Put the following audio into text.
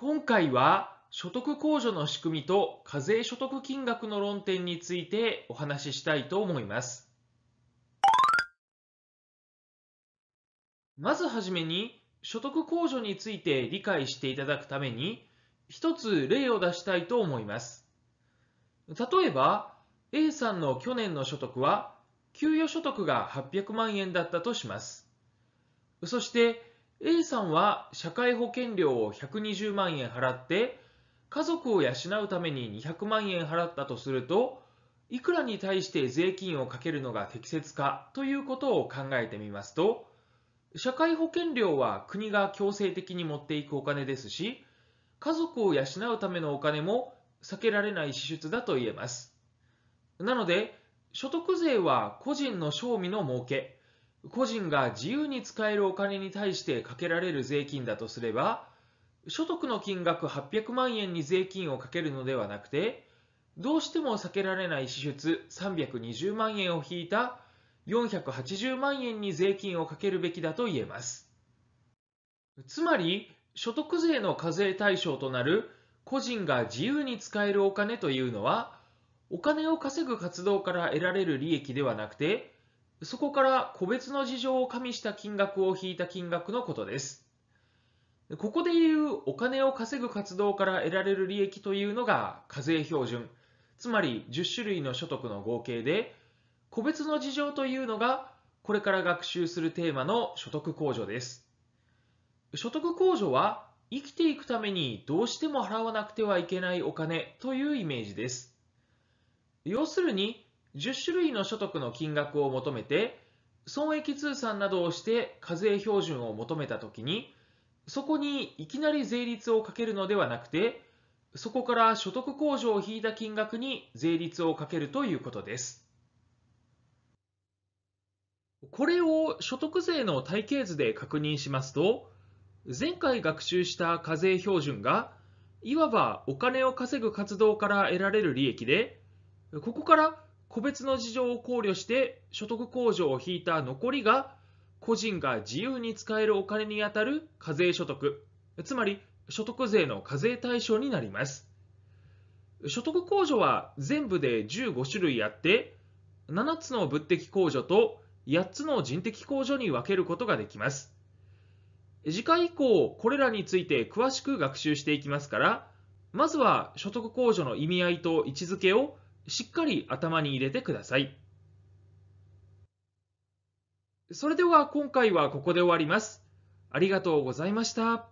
今回は所得控除の仕組みと課税所得金額の論点についてお話ししたいと思います。まずはじめに所得控除について理解していただくために一つ例を出したいと思います。例えば A さんの去年の所得は給与所得が800万円だったとします。そして A さんは社会保険料を120万円払って、家族を養うために200万円払ったとすると、いくらに対して税金をかけるのが適切かということを考えてみますと、社会保険料は国が強制的に持っていくお金ですし、家族を養うためのお金も避けられない支出だと言えます。なので、所得税は個人の賞味の儲け、個人が自由に使えるお金に対してかけられる税金だとすれば、所得の金額800万円に税金をかけるのではなくて、どうしても避けられない支出320万円を引いた480万円に税金をかけるべきだと言えます。つまり、所得税の課税対象となる個人が自由に使えるお金というのは、お金を稼ぐ活動から得られる利益ではなくて、そこから個別の事情を加味した金額を引いた金額のことです。ここでいうお金を稼ぐ活動から得られる利益というのが課税標準、つまり10種類の所得の合計で、個別の事情というのがこれから学習するテーマの所得控除です。所得控除は生きていくためにどうしても払わなくてはいけないお金というイメージです。要するに10種類の所得の金額を求めて、損益通算などをして課税標準を求めたときに、そこにいきなり税率をかけるのではなくて、そこから所得控除を引いた金額に税率をかけるということです。これを所得税の体系図で確認しますと、前回学習した課税標準が、いわばお金を稼ぐ活動から得られる利益で、ここから個別の事情を考慮して所得控除を引いた残りが個人が自由に使えるお金にあたる課税所得つまり所得税の課税対象になります所得控除は全部で15種類あって7つの物的控除と8つの人的控除に分けることができます次回以降これらについて詳しく学習していきますからまずは所得控除の意味合いと位置づけをしっかり頭に入れてください。それでは今回はここで終わります。ありがとうございました。